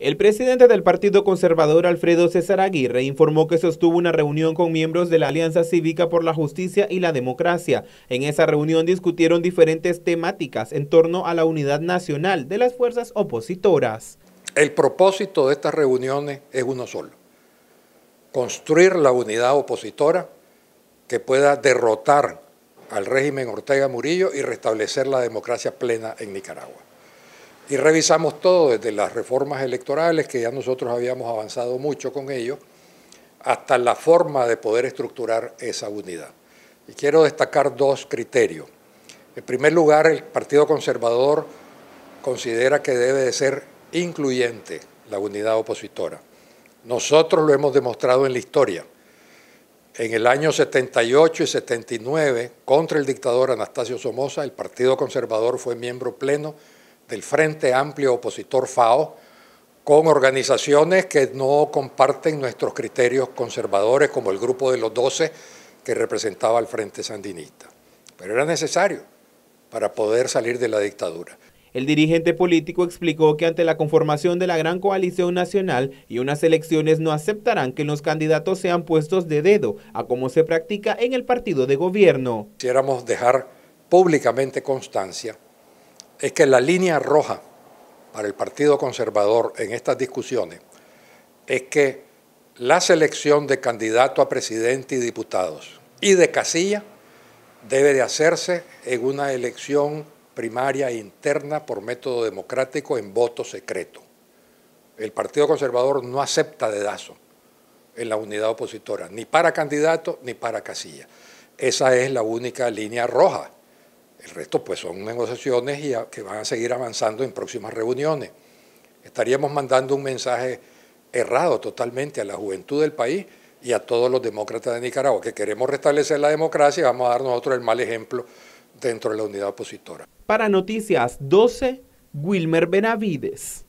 El presidente del Partido Conservador, Alfredo César Aguirre, informó que sostuvo una reunión con miembros de la Alianza Cívica por la Justicia y la Democracia. En esa reunión discutieron diferentes temáticas en torno a la unidad nacional de las fuerzas opositoras. El propósito de estas reuniones es uno solo, construir la unidad opositora que pueda derrotar al régimen Ortega Murillo y restablecer la democracia plena en Nicaragua y revisamos todo, desde las reformas electorales, que ya nosotros habíamos avanzado mucho con ello, hasta la forma de poder estructurar esa unidad. Y quiero destacar dos criterios. En primer lugar, el Partido Conservador considera que debe de ser incluyente la unidad opositora. Nosotros lo hemos demostrado en la historia. En el año 78 y 79, contra el dictador Anastasio Somoza, el Partido Conservador fue miembro pleno del Frente Amplio Opositor FAO con organizaciones que no comparten nuestros criterios conservadores, como el Grupo de los 12 que representaba al Frente Sandinista. Pero era necesario para poder salir de la dictadura. El dirigente político explicó que ante la conformación de la gran coalición nacional y unas elecciones no aceptarán que los candidatos sean puestos de dedo a como se practica en el partido de gobierno. Quisiéramos dejar públicamente constancia es que la línea roja para el Partido Conservador en estas discusiones es que la selección de candidato a presidente y diputados y de casilla debe de hacerse en una elección primaria interna por método democrático en voto secreto. El Partido Conservador no acepta dedazo en la unidad opositora, ni para candidato ni para casilla. Esa es la única línea roja el resto pues son negociaciones y que van a seguir avanzando en próximas reuniones. Estaríamos mandando un mensaje errado totalmente a la juventud del país y a todos los demócratas de Nicaragua, que queremos restablecer la democracia y vamos a dar nosotros el mal ejemplo dentro de la unidad opositora. Para Noticias 12, Wilmer Benavides.